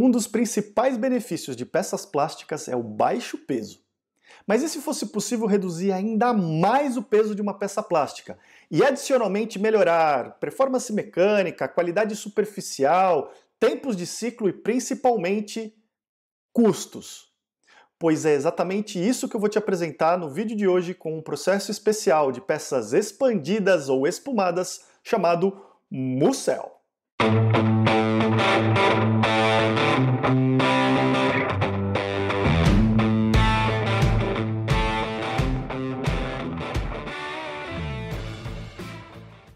Um dos principais benefícios de peças plásticas é o baixo peso. Mas e se fosse possível reduzir ainda mais o peso de uma peça plástica e adicionalmente melhorar performance mecânica, qualidade superficial, tempos de ciclo e principalmente custos? Pois é exatamente isso que eu vou te apresentar no vídeo de hoje com um processo especial de peças expandidas ou espumadas chamado Mucel.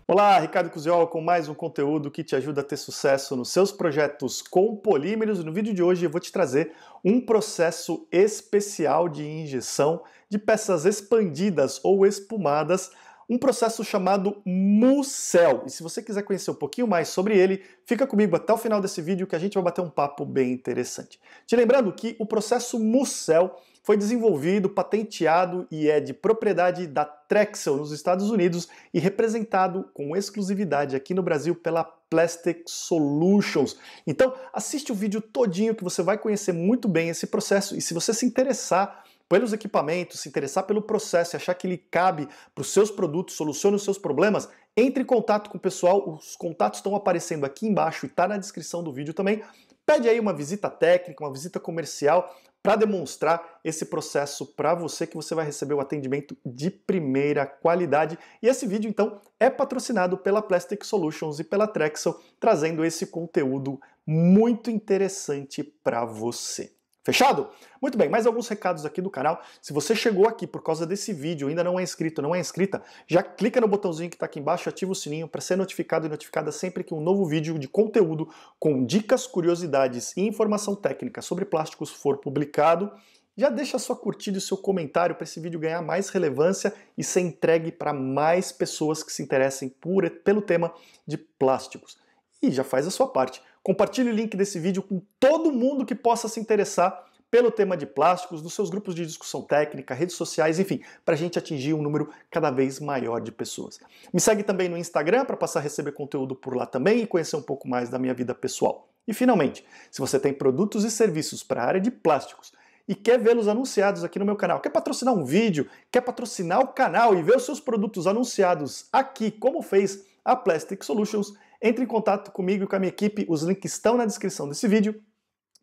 Olá, Ricardo Cusiol com mais um conteúdo que te ajuda a ter sucesso nos seus projetos com polímeros. No vídeo de hoje eu vou te trazer um processo especial de injeção de peças expandidas ou espumadas um processo chamado MUCEL. E se você quiser conhecer um pouquinho mais sobre ele, fica comigo até o final desse vídeo que a gente vai bater um papo bem interessante. Te lembrando que o processo MUCEL foi desenvolvido, patenteado e é de propriedade da Trexel nos Estados Unidos e representado com exclusividade aqui no Brasil pela Plastic Solutions. Então, assiste o vídeo todinho que você vai conhecer muito bem esse processo e se você se interessar pelos equipamentos, se interessar pelo processo e achar que ele cabe para os seus produtos, soluciona os seus problemas, entre em contato com o pessoal. Os contatos estão aparecendo aqui embaixo e está na descrição do vídeo também. Pede aí uma visita técnica, uma visita comercial para demonstrar esse processo para você que você vai receber um atendimento de primeira qualidade. E esse vídeo então é patrocinado pela Plastic Solutions e pela Trexel, trazendo esse conteúdo muito interessante para você. Fechado? Muito bem, mais alguns recados aqui do canal. Se você chegou aqui por causa desse vídeo, ainda não é inscrito, não é inscrita, já clica no botãozinho que está aqui embaixo, ativa o sininho para ser notificado e notificada sempre que um novo vídeo de conteúdo com dicas, curiosidades e informação técnica sobre plásticos for publicado. Já deixa sua curtida e seu comentário para esse vídeo ganhar mais relevância e ser entregue para mais pessoas que se interessem por, pelo tema de plásticos. E já faz a sua parte Compartilhe o link desse vídeo com todo mundo que possa se interessar pelo tema de plásticos, nos seus grupos de discussão técnica, redes sociais, enfim, para a gente atingir um número cada vez maior de pessoas. Me segue também no Instagram para passar a receber conteúdo por lá também e conhecer um pouco mais da minha vida pessoal. E finalmente, se você tem produtos e serviços para a área de plásticos e quer vê-los anunciados aqui no meu canal, quer patrocinar um vídeo, quer patrocinar o canal e ver os seus produtos anunciados aqui, como fez a Plastic Solutions, entre em contato comigo e com a minha equipe, os links estão na descrição desse vídeo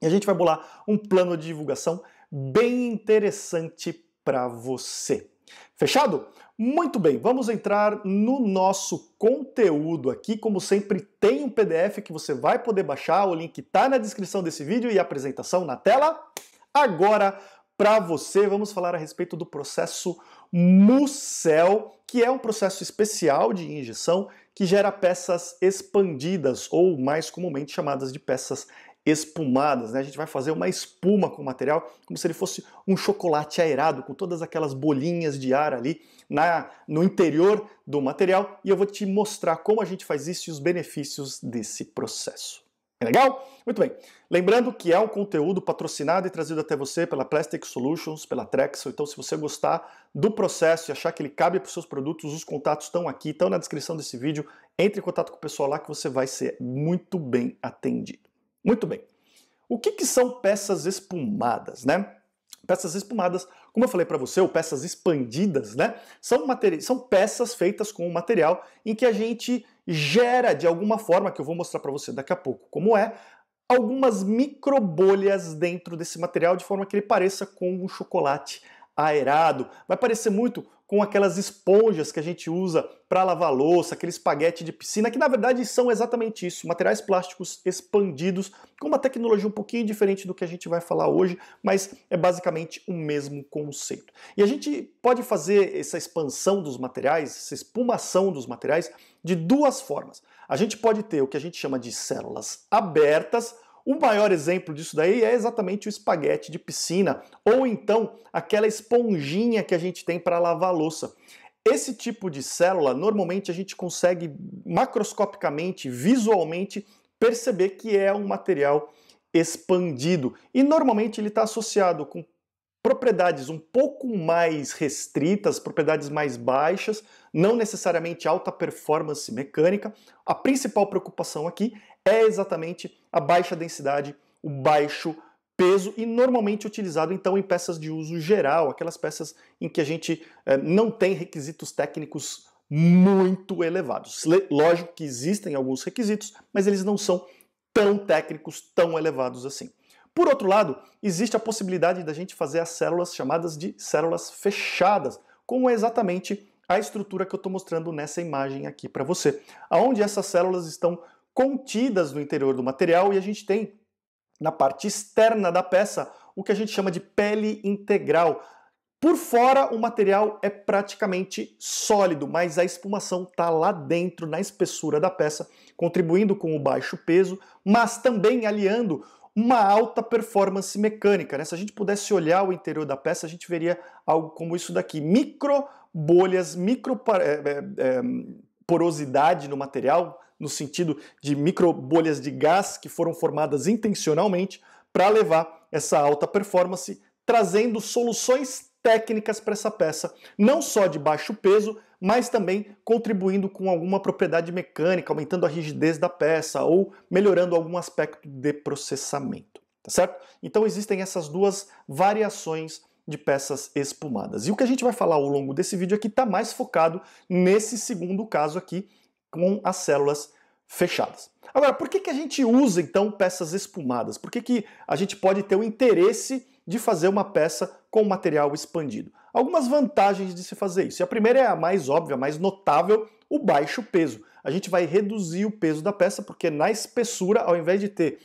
e a gente vai bolar um plano de divulgação bem interessante para você. Fechado? Muito bem, vamos entrar no nosso conteúdo aqui. Como sempre, tem um PDF que você vai poder baixar. O link está na descrição desse vídeo e a apresentação na tela. Agora, para você, vamos falar a respeito do processo MUCEL, que é um processo especial de injeção que gera peças expandidas ou mais comumente chamadas de peças espumadas. Né? A gente vai fazer uma espuma com o material, como se ele fosse um chocolate aerado, com todas aquelas bolinhas de ar ali na, no interior do material. E eu vou te mostrar como a gente faz isso e os benefícios desse processo. É legal? Muito bem. Lembrando que é um conteúdo patrocinado e trazido até você pela Plastic Solutions, pela Trexel. Então, se você gostar do processo e achar que ele cabe para os seus produtos, os contatos estão aqui, estão na descrição desse vídeo. Entre em contato com o pessoal lá que você vai ser muito bem atendido. Muito bem. O que, que são peças espumadas, né? Peças espumadas, como eu falei para você, ou peças expandidas, né? São, são peças feitas com um material em que a gente gera de alguma forma, que eu vou mostrar para você daqui a pouco como é, algumas micro bolhas dentro desse material de forma que ele pareça com um chocolate aerado, vai parecer muito com aquelas esponjas que a gente usa para lavar louça, aquele espaguete de piscina, que na verdade são exatamente isso, materiais plásticos expandidos, com uma tecnologia um pouquinho diferente do que a gente vai falar hoje, mas é basicamente o mesmo conceito. E a gente pode fazer essa expansão dos materiais, essa espumação dos materiais, de duas formas. A gente pode ter o que a gente chama de células abertas, o maior exemplo disso daí é exatamente o espaguete de piscina, ou então aquela esponjinha que a gente tem para lavar louça. Esse tipo de célula, normalmente a gente consegue macroscopicamente, visualmente, perceber que é um material expandido. E normalmente ele está associado com propriedades um pouco mais restritas, propriedades mais baixas, não necessariamente alta performance mecânica. A principal preocupação aqui é exatamente a baixa densidade, o baixo peso e normalmente utilizado então em peças de uso geral, aquelas peças em que a gente eh, não tem requisitos técnicos muito elevados. Lógico que existem alguns requisitos, mas eles não são tão técnicos, tão elevados assim. Por outro lado, existe a possibilidade da gente fazer as células chamadas de células fechadas, como é exatamente a estrutura que eu estou mostrando nessa imagem aqui para você, aonde essas células estão contidas no interior do material e a gente tem na parte externa da peça o que a gente chama de pele integral. Por fora, o material é praticamente sólido, mas a espumação está lá dentro, na espessura da peça, contribuindo com o baixo peso, mas também aliando uma alta performance mecânica. Né? Se a gente pudesse olhar o interior da peça, a gente veria algo como isso daqui: micro bolhas, micro é, é, é porosidade no material, no sentido de micro bolhas de gás que foram formadas intencionalmente para levar essa alta performance, trazendo soluções técnicas para essa peça, não só de baixo peso, mas também contribuindo com alguma propriedade mecânica, aumentando a rigidez da peça ou melhorando algum aspecto de processamento, tá certo? Então existem essas duas variações de peças espumadas. E o que a gente vai falar ao longo desse vídeo aqui está mais focado nesse segundo caso aqui, com as células fechadas. Agora, por que, que a gente usa então peças espumadas? Por que, que a gente pode ter o interesse de fazer uma peça com material expandido? Algumas vantagens de se fazer isso. E a primeira é a mais óbvia, a mais notável, o baixo peso. A gente vai reduzir o peso da peça porque na espessura, ao invés de ter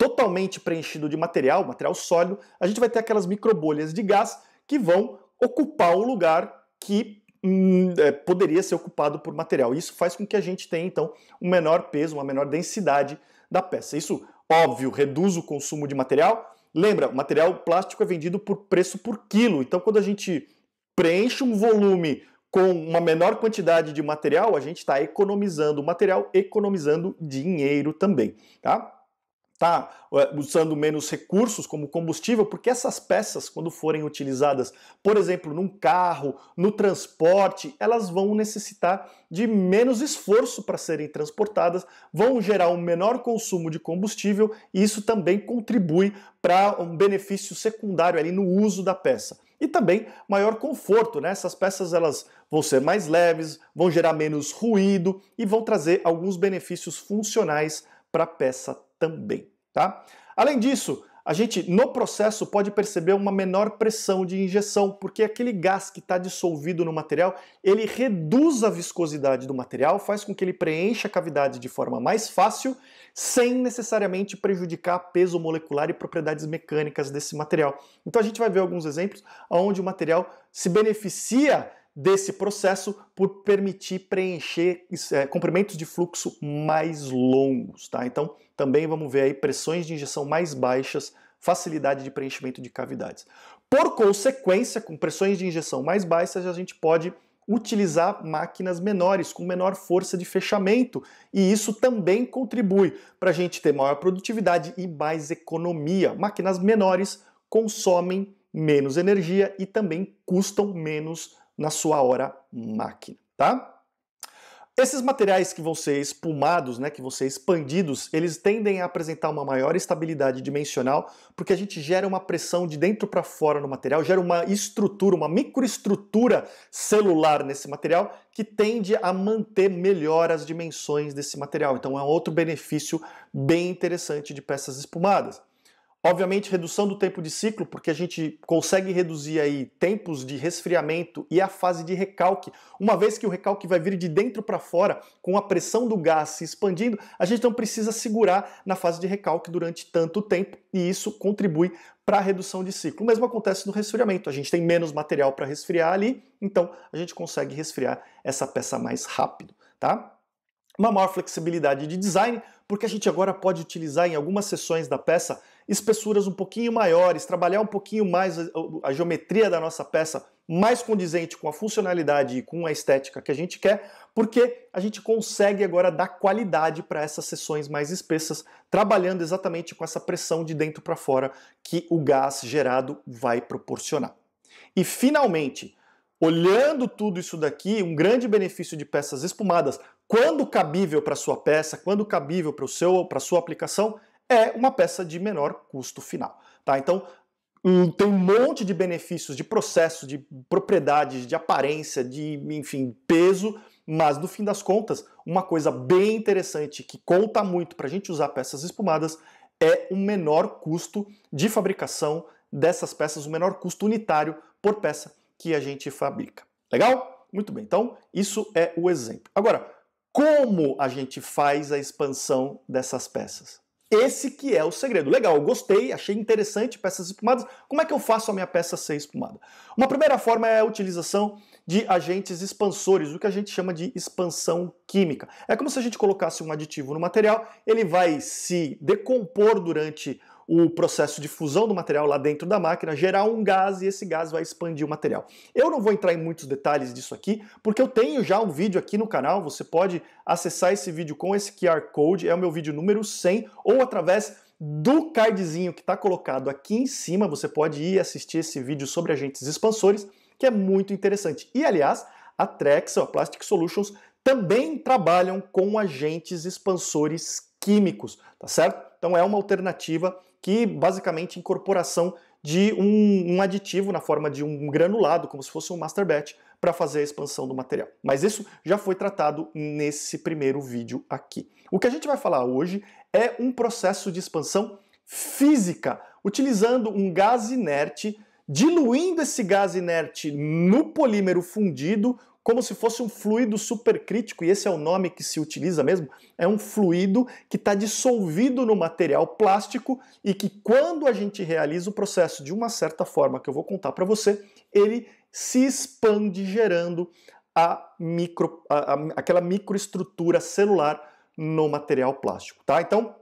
totalmente preenchido de material, material sólido, a gente vai ter aquelas microbolhas de gás que vão ocupar o lugar que hum, é, poderia ser ocupado por material. Isso faz com que a gente tenha então um menor peso, uma menor densidade da peça. Isso, óbvio, reduz o consumo de material. Lembra, o material plástico é vendido por preço por quilo. Então, quando a gente preenche um volume com uma menor quantidade de material, a gente está economizando material, economizando dinheiro também, tá? está eh, usando menos recursos como combustível, porque essas peças, quando forem utilizadas, por exemplo, num carro, no transporte, elas vão necessitar de menos esforço para serem transportadas, vão gerar um menor consumo de combustível e isso também contribui para um benefício secundário ali no uso da peça e também maior conforto, né? Essas peças elas vão ser mais leves, vão gerar menos ruído e vão trazer alguns benefícios funcionais para a peça também, tá? Além disso, a gente no processo pode perceber uma menor pressão de injeção, porque aquele gás que está dissolvido no material, ele reduz a viscosidade do material, faz com que ele preencha a cavidade de forma mais fácil, sem necessariamente prejudicar peso molecular e propriedades mecânicas desse material. Então a gente vai ver alguns exemplos onde o material se beneficia desse processo por permitir preencher é, comprimentos de fluxo mais longos, tá? Então, também vamos ver aí pressões de injeção mais baixas, facilidade de preenchimento de cavidades. Por consequência, com pressões de injeção mais baixas, a gente pode utilizar máquinas menores, com menor força de fechamento, e isso também contribui para a gente ter maior produtividade e mais economia. Máquinas menores consomem menos energia e também custam menos na sua hora máquina, tá? Esses materiais que vão ser espumados, né, que vão ser expandidos, eles tendem a apresentar uma maior estabilidade dimensional, porque a gente gera uma pressão de dentro para fora no material, gera uma estrutura, uma microestrutura celular nesse material que tende a manter melhor as dimensões desse material. Então é um outro benefício bem interessante de peças espumadas. Obviamente, redução do tempo de ciclo, porque a gente consegue reduzir aí tempos de resfriamento e a fase de recalque. Uma vez que o recalque vai vir de dentro para fora, com a pressão do gás se expandindo, a gente não precisa segurar na fase de recalque durante tanto tempo e isso contribui para a redução de ciclo. O mesmo acontece no resfriamento, a gente tem menos material para resfriar ali, então a gente consegue resfriar essa peça mais rápido, tá? uma maior flexibilidade de design, porque a gente agora pode utilizar em algumas seções da peça espessuras um pouquinho maiores, trabalhar um pouquinho mais a, a geometria da nossa peça mais condizente com a funcionalidade e com a estética que a gente quer, porque a gente consegue agora dar qualidade para essas seções mais espessas, trabalhando exatamente com essa pressão de dentro para fora que o gás gerado vai proporcionar. E finalmente, olhando tudo isso daqui, um grande benefício de peças espumadas, quando cabível para sua peça, quando cabível para o seu, para sua aplicação, é uma peça de menor custo final, tá? Então, tem um monte de benefícios de processo, de propriedades, de aparência, de, enfim, peso, mas no fim das contas, uma coisa bem interessante que conta muito para a gente usar peças espumadas é o menor custo de fabricação dessas peças, o menor custo unitário por peça que a gente fabrica. Legal? Muito bem, então isso é o exemplo. Agora, como a gente faz a expansão dessas peças. Esse que é o segredo. Legal, gostei, achei interessante peças espumadas. Como é que eu faço a minha peça ser espumada? Uma primeira forma é a utilização de agentes expansores, o que a gente chama de expansão química. É como se a gente colocasse um aditivo no material, ele vai se decompor durante o processo de fusão do material lá dentro da máquina, gerar um gás e esse gás vai expandir o material. Eu não vou entrar em muitos detalhes disso aqui, porque eu tenho já um vídeo aqui no canal, você pode acessar esse vídeo com esse QR Code, é o meu vídeo número 100, ou através do cardzinho que está colocado aqui em cima, você pode ir assistir esse vídeo sobre agentes expansores, que é muito interessante. E, aliás, a Trex, a Plastic Solutions, também trabalham com agentes expansores químicos, tá certo? Então é uma alternativa que basicamente incorporação de um, um aditivo na forma de um granulado, como se fosse um master batch, para fazer a expansão do material. Mas isso já foi tratado nesse primeiro vídeo aqui. O que a gente vai falar hoje é um processo de expansão física, utilizando um gás inerte, diluindo esse gás inerte no polímero fundido como se fosse um fluido supercrítico, e esse é o nome que se utiliza mesmo, é um fluido que está dissolvido no material plástico e que quando a gente realiza o processo de uma certa forma que eu vou contar para você, ele se expande gerando a micro, a, a, aquela microestrutura celular no material plástico, tá? Então,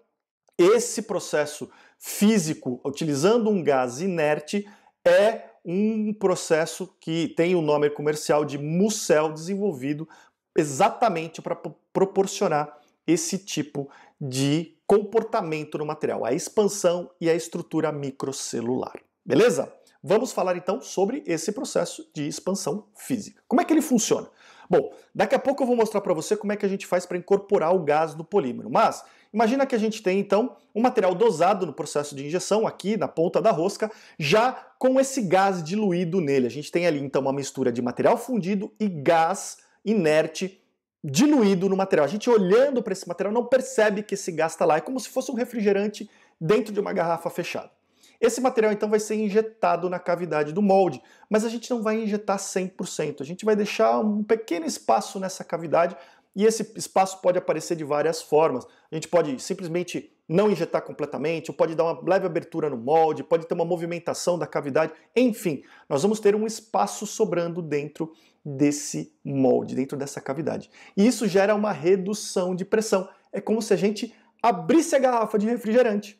esse processo físico, utilizando um gás inerte, é um processo que tem o nome comercial de Mucel desenvolvido exatamente para proporcionar esse tipo de comportamento no material, a expansão e a estrutura microcelular. Beleza? Vamos falar então sobre esse processo de expansão física. Como é que ele funciona? Bom, daqui a pouco eu vou mostrar para você como é que a gente faz para incorporar o gás no polímero, mas Imagina que a gente tem então um material dosado no processo de injeção aqui na ponta da rosca, já com esse gás diluído nele. A gente tem ali então uma mistura de material fundido e gás inerte diluído no material. A gente olhando para esse material não percebe que esse gás está lá, é como se fosse um refrigerante dentro de uma garrafa fechada. Esse material então vai ser injetado na cavidade do molde, mas a gente não vai injetar 100%, a gente vai deixar um pequeno espaço nessa cavidade e esse espaço pode aparecer de várias formas. A gente pode simplesmente não injetar completamente, ou pode dar uma leve abertura no molde, pode ter uma movimentação da cavidade, enfim, nós vamos ter um espaço sobrando dentro desse molde, dentro dessa cavidade. E isso gera uma redução de pressão. É como se a gente abrisse a garrafa de refrigerante.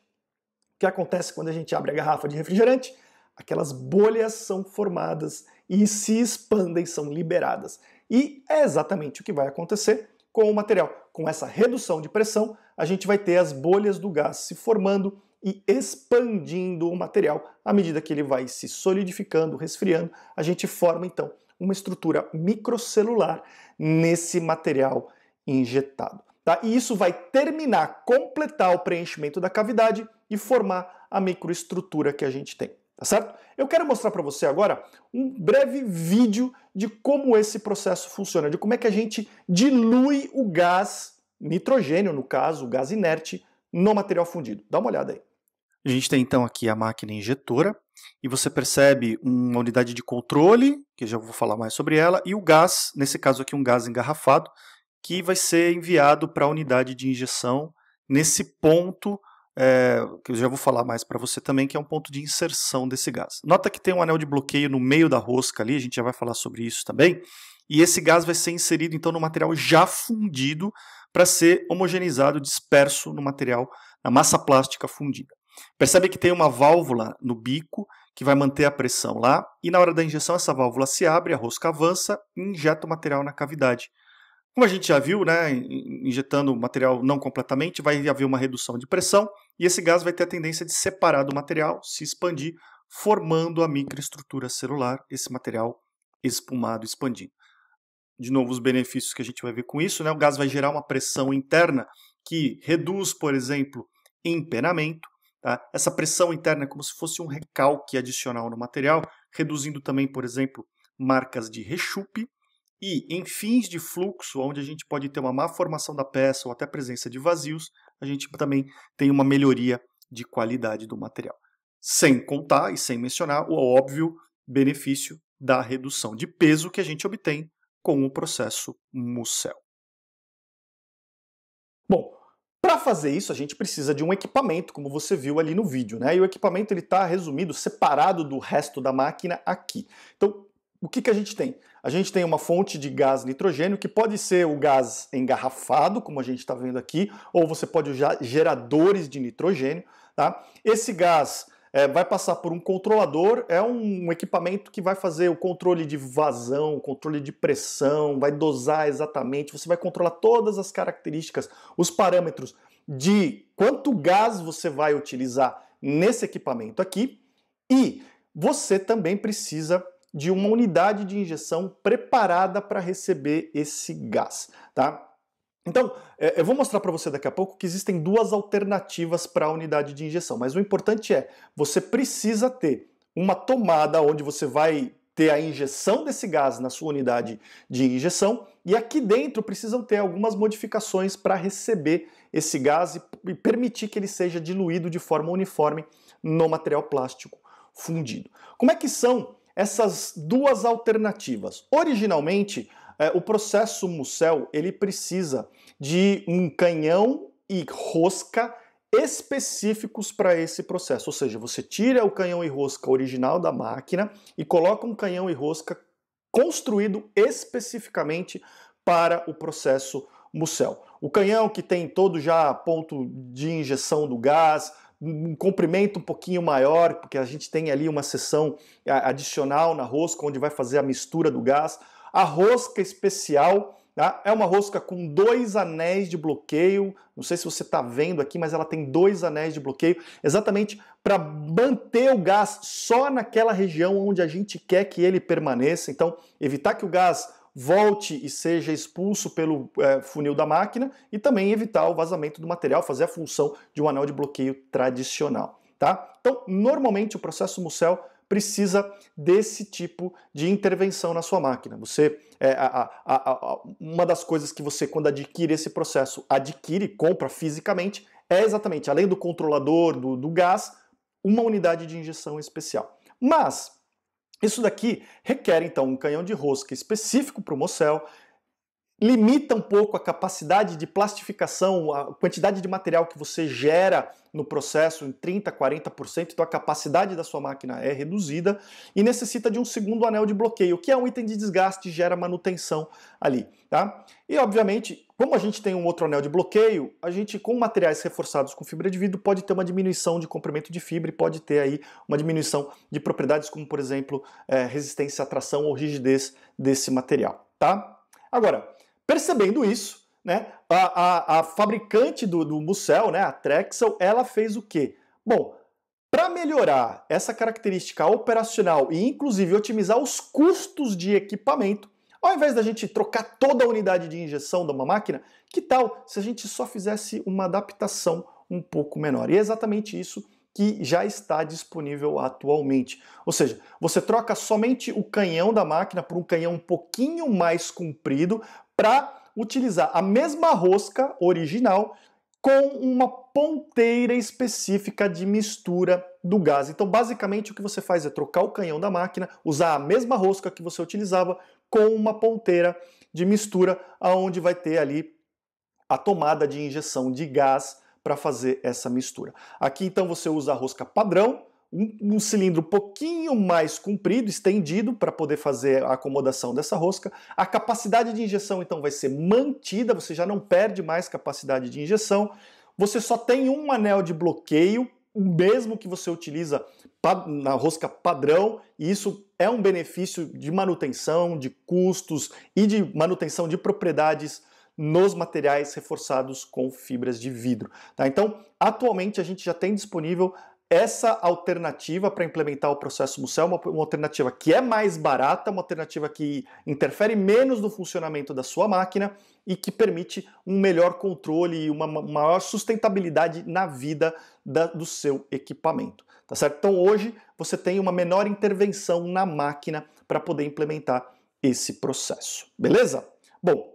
O que acontece quando a gente abre a garrafa de refrigerante? Aquelas bolhas são formadas e se expandem, são liberadas. E é exatamente o que vai acontecer com o material. Com essa redução de pressão, a gente vai ter as bolhas do gás se formando e expandindo o material à medida que ele vai se solidificando, resfriando, a gente forma então uma estrutura microcelular nesse material injetado. Tá? E isso vai terminar, completar o preenchimento da cavidade e formar a microestrutura que a gente tem tá certo? Eu quero mostrar para você agora um breve vídeo de como esse processo funciona, de como é que a gente dilui o gás nitrogênio, no caso, o gás inerte, no material fundido. Dá uma olhada aí. A gente tem então aqui a máquina injetora e você percebe uma unidade de controle, que já vou falar mais sobre ela, e o gás, nesse caso aqui um gás engarrafado, que vai ser enviado para a unidade de injeção nesse ponto é, que eu já vou falar mais para você também, que é um ponto de inserção desse gás. Nota que tem um anel de bloqueio no meio da rosca ali, a gente já vai falar sobre isso também, e esse gás vai ser inserido então no material já fundido para ser homogeneizado, disperso no material, na massa plástica fundida. Percebe que tem uma válvula no bico que vai manter a pressão lá, e na hora da injeção essa válvula se abre, a rosca avança e injeta o material na cavidade. Como a gente já viu, né, injetando o material não completamente, vai haver uma redução de pressão, e esse gás vai ter a tendência de separar do material, se expandir, formando a microestrutura celular, esse material espumado expandindo. De novo, os benefícios que a gente vai ver com isso, né? O gás vai gerar uma pressão interna que reduz, por exemplo, empenamento. Tá? Essa pressão interna é como se fosse um recalque adicional no material, reduzindo também, por exemplo, marcas de rechupe. E em fins de fluxo, onde a gente pode ter uma má formação da peça ou até presença de vazios, a gente também tem uma melhoria de qualidade do material. Sem contar e sem mencionar o óbvio benefício da redução de peso que a gente obtém com o processo Mucel. Bom, para fazer isso a gente precisa de um equipamento, como você viu ali no vídeo, né? E o equipamento ele está resumido, separado do resto da máquina aqui. Então o que, que a gente tem? A gente tem uma fonte de gás nitrogênio, que pode ser o gás engarrafado, como a gente está vendo aqui, ou você pode usar geradores de nitrogênio. Tá? Esse gás é, vai passar por um controlador, é um equipamento que vai fazer o controle de vazão, controle de pressão, vai dosar exatamente, você vai controlar todas as características, os parâmetros de quanto gás você vai utilizar nesse equipamento aqui e você também precisa de uma unidade de injeção preparada para receber esse gás, tá? Então, é, eu vou mostrar para você daqui a pouco que existem duas alternativas para a unidade de injeção, mas o importante é, você precisa ter uma tomada onde você vai ter a injeção desse gás na sua unidade de injeção e aqui dentro precisam ter algumas modificações para receber esse gás e permitir que ele seja diluído de forma uniforme no material plástico fundido. Como é que são essas duas alternativas. Originalmente, é, o processo Mucel ele precisa de um canhão e rosca específicos para esse processo, ou seja, você tira o canhão e rosca original da máquina e coloca um canhão e rosca construído especificamente para o processo Mucel. O canhão que tem todo já ponto de injeção do gás, um comprimento um pouquinho maior, porque a gente tem ali uma seção eh, adicional na rosca, onde vai fazer a mistura do gás. A rosca especial tá? é uma rosca com dois anéis de bloqueio. Não sei se você está vendo aqui, mas ela tem dois anéis de bloqueio, exatamente para manter o gás só naquela região onde a gente quer que ele permaneça. Então, evitar que o gás volte e seja expulso pelo é, funil da máquina e também evitar o vazamento do material, fazer a função de um anel de bloqueio tradicional. Tá? Então, normalmente o processo Mucel precisa desse tipo de intervenção na sua máquina. Você é, a, a, a, uma das coisas que você, quando adquire esse processo, adquire, compra fisicamente, é exatamente, além do controlador, do, do gás, uma unidade de injeção especial. Mas isso daqui requer então um canhão de rosca específico para o Mocel, limita um pouco a capacidade de plastificação, a quantidade de material que você gera no processo em 30%, 40%, então a capacidade da sua máquina é reduzida e necessita de um segundo anel de bloqueio, que é um item de desgaste, gera manutenção ali, tá? E obviamente, como a gente tem um outro anel de bloqueio, a gente com materiais reforçados com fibra de vidro pode ter uma diminuição de comprimento de fibra e pode ter aí uma diminuição de propriedades como, por exemplo, eh, resistência à tração ou rigidez desse material, tá? Agora, Percebendo isso, né, a, a, a fabricante do, do Mucel, né, a Trexel, ela fez o quê? Bom, para melhorar essa característica operacional e inclusive otimizar os custos de equipamento, ao invés da gente trocar toda a unidade de injeção de uma máquina, que tal se a gente só fizesse uma adaptação um pouco menor? E é exatamente isso que já está disponível atualmente. Ou seja, você troca somente o canhão da máquina por um canhão um pouquinho mais comprido para utilizar a mesma rosca original com uma ponteira específica de mistura do gás. Então, basicamente, o que você faz é trocar o canhão da máquina, usar a mesma rosca que você utilizava com uma ponteira de mistura, aonde vai ter ali a tomada de injeção de gás para fazer essa mistura. Aqui, então, você usa a rosca padrão, um, um cilindro pouquinho mais comprido, estendido, para poder fazer a acomodação dessa rosca. A capacidade de injeção então vai ser mantida, você já não perde mais capacidade de injeção. Você só tem um anel de bloqueio, o mesmo que você utiliza na rosca padrão, e isso é um benefício de manutenção, de custos e de manutenção de propriedades nos materiais reforçados com fibras de vidro. Tá? Então, atualmente a gente já tem disponível essa alternativa para implementar o processo MUCEL é uma, uma, alternativa que é mais barata, uma alternativa que interfere menos no funcionamento da sua máquina e que permite um melhor controle e uma maior sustentabilidade na vida da, do seu equipamento. Tá certo? Então hoje você tem uma menor intervenção na máquina para poder implementar esse processo. Beleza? Bom,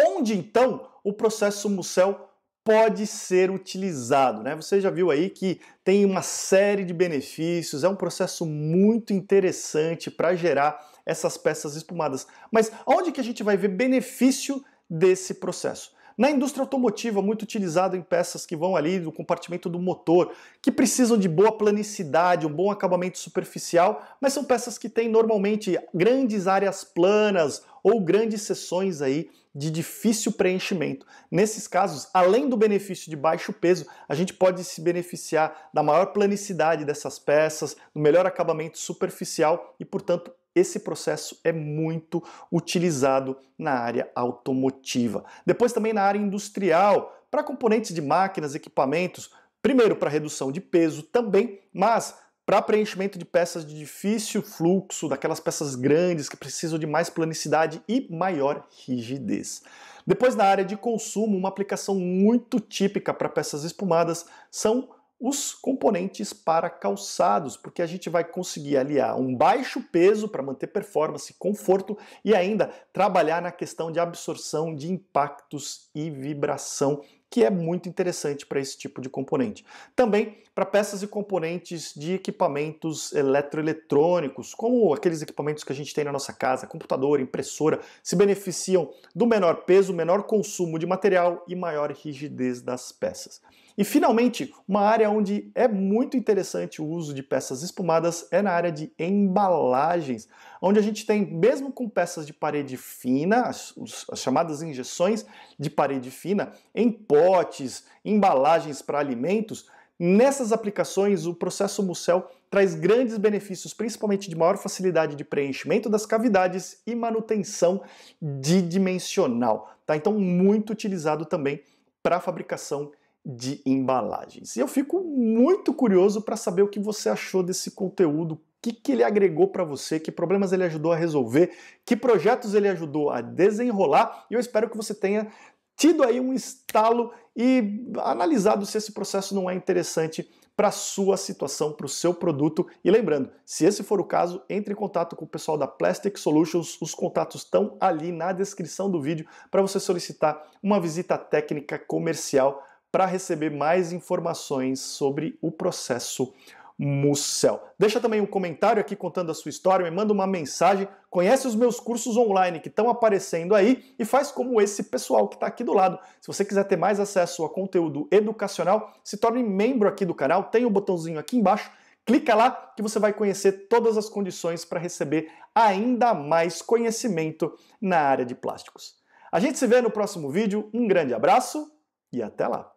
onde então o processo MUCEL pode ser utilizado. Né? Você já viu aí que tem uma série de benefícios, é um processo muito interessante para gerar essas peças espumadas. Mas onde que a gente vai ver benefício desse processo? Na indústria automotiva, muito utilizado em peças que vão ali do compartimento do motor, que precisam de boa planicidade, um bom acabamento superficial, mas são peças que têm normalmente grandes áreas planas ou grandes seções aí de difícil preenchimento. Nesses casos, além do benefício de baixo peso, a gente pode se beneficiar da maior planicidade dessas peças, do melhor acabamento superficial e, portanto, esse processo é muito utilizado na área automotiva. Depois também na área industrial, para componentes de máquinas, equipamentos, primeiro para redução de peso também, mas para preenchimento de peças de difícil fluxo, daquelas peças grandes que precisam de mais planicidade e maior rigidez. Depois, na área de consumo, uma aplicação muito típica para peças espumadas são os componentes para calçados, porque a gente vai conseguir aliar um baixo peso para manter performance e conforto e ainda trabalhar na questão de absorção de impactos e vibração que é muito interessante para esse tipo de componente. Também para peças e componentes de equipamentos eletroeletrônicos, como aqueles equipamentos que a gente tem na nossa casa, computador, impressora, se beneficiam do menor peso, menor consumo de material e maior rigidez das peças. E finalmente, uma área onde é muito interessante o uso de peças espumadas é na área de embalagens, onde a gente tem, mesmo com peças de parede fina, as, as chamadas injeções de parede fina, em potes, embalagens para alimentos, nessas aplicações o processo Mucel traz grandes benefícios, principalmente de maior facilidade de preenchimento das cavidades e manutenção de dimensional. Tá? Então, muito utilizado também para fabricação de embalagens. E eu fico muito curioso para saber o que você achou desse conteúdo, o que, que ele agregou para você, que problemas ele ajudou a resolver, que projetos ele ajudou a desenrolar, e eu espero que você tenha tido aí um estalo e analisado se esse processo não é interessante para sua situação, para o seu produto. E lembrando, se esse for o caso, entre em contato com o pessoal da Plastic Solutions. Os contatos estão ali na descrição do vídeo para você solicitar uma visita técnica comercial para receber mais informações sobre o processo Mucel. Deixa também um comentário aqui contando a sua história, me manda uma mensagem, conhece os meus cursos online que estão aparecendo aí e faz como esse pessoal que está aqui do lado. Se você quiser ter mais acesso a conteúdo educacional, se torne membro aqui do canal, tem o um botãozinho aqui embaixo Clica lá que você vai conhecer todas as condições para receber ainda mais conhecimento na área de plásticos. A gente se vê no próximo vídeo, um grande abraço e até lá!